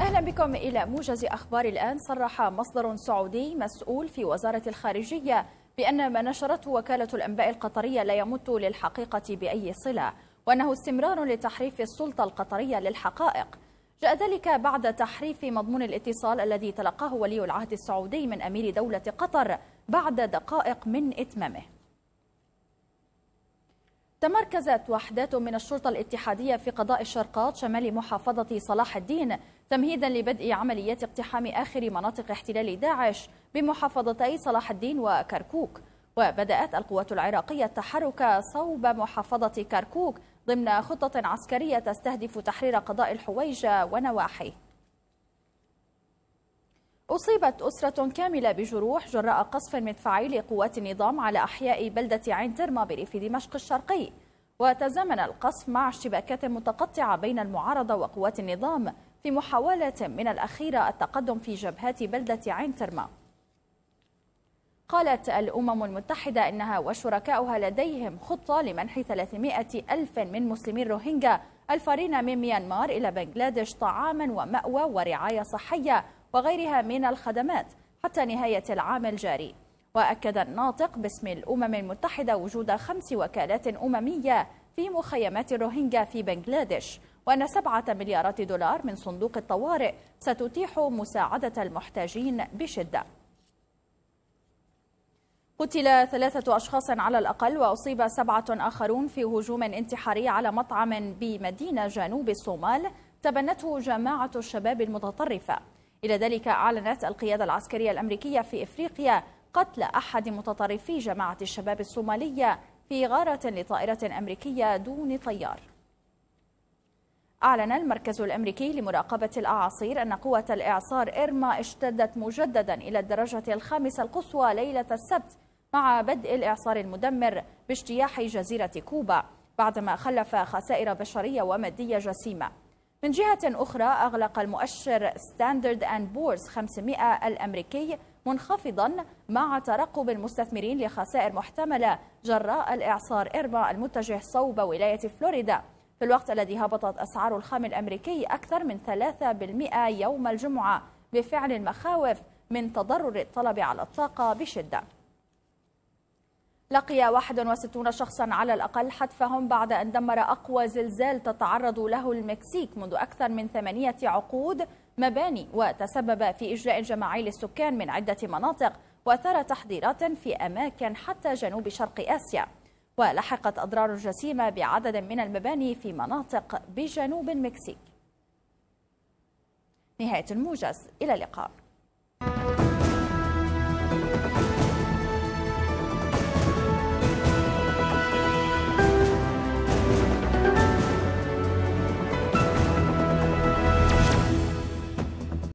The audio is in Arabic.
أهلا بكم إلى موجز أخبار الآن صرح مصدر سعودي مسؤول في وزارة الخارجية بأن ما نشرته وكالة الأنباء القطرية لا يمت للحقيقة بأي صلة وأنه استمرار لتحريف السلطة القطرية للحقائق جاء ذلك بعد تحريف مضمون الاتصال الذي تلقاه ولي العهد السعودي من أمير دولة قطر بعد دقائق من إتمامه تمركزت وحدات من الشرطة الاتحادية في قضاء الشرقات شمال محافظة صلاح الدين تمهيدا لبدء عمليات اقتحام آخر مناطق احتلال داعش بمحافظتي صلاح الدين وكركوك وبدأت القوات العراقية التحرك صوب محافظة كركوك ضمن خطة عسكرية تستهدف تحرير قضاء الحويجة ونواحيه أصيبت أسرة كاملة بجروح جراء قصف مدفعي لقوات النظام على أحياء بلدة عين ترما بريف دمشق الشرقي وتزامن القصف مع اشتباكات متقطعة بين المعارضة وقوات النظام في محاولة من الأخيرة التقدم في جبهات بلدة عين ترما قالت الأمم المتحدة إنها وشركاؤها لديهم خطة لمنح 300 ألف من مسلمي الروهينجا الفارين من ميانمار إلى بنغلاديش طعاما ومأوى ورعاية صحية وغيرها من الخدمات حتى نهاية العام الجاري وأكد الناطق باسم الأمم المتحدة وجود خمس وكالات أممية في مخيمات الروهينجا في بنغلاديش وأن سبعة مليارات دولار من صندوق الطوارئ ستتيح مساعدة المحتاجين بشدة قتل ثلاثة أشخاص على الأقل وأصيب سبعة آخرون في هجوم انتحاري على مطعم بمدينة جنوب الصومال تبنته جماعة الشباب المتطرفة إلى ذلك أعلنت القيادة العسكرية الأمريكية في إفريقيا قتل أحد متطرفي جماعة الشباب الصومالية في غارة لطائرة أمريكية دون طيار أعلن المركز الأمريكي لمراقبة الأعاصير أن قوة الإعصار إيرما اشتدت مجددا إلى الدرجة الخامسة القصوى ليلة السبت مع بدء الإعصار المدمر باجتياح جزيرة كوبا بعدما خلف خسائر بشرية ومادية جسيمة من جهة أخرى أغلق المؤشر ستاندرد أند بورز 500 الأمريكي منخفضا مع ترقب المستثمرين لخسائر محتملة جراء الإعصار إرما المتجه صوب ولاية فلوريدا في الوقت الذي هبطت أسعار الخام الأمريكي أكثر من 3% يوم الجمعة بفعل المخاوف من تضرر الطلب على الطاقة بشدة لقي 61 شخصا على الأقل حتفهم بعد أن دمر أقوى زلزال تتعرض له المكسيك منذ أكثر من ثمانية عقود مباني وتسبب في إجلاء جماعي للسكان من عدة مناطق وأثار تحضيرات في أماكن حتى جنوب شرق آسيا ولحقت أضرار جسيمة بعدد من المباني في مناطق بجنوب المكسيك نهاية الموجز إلى اللقاء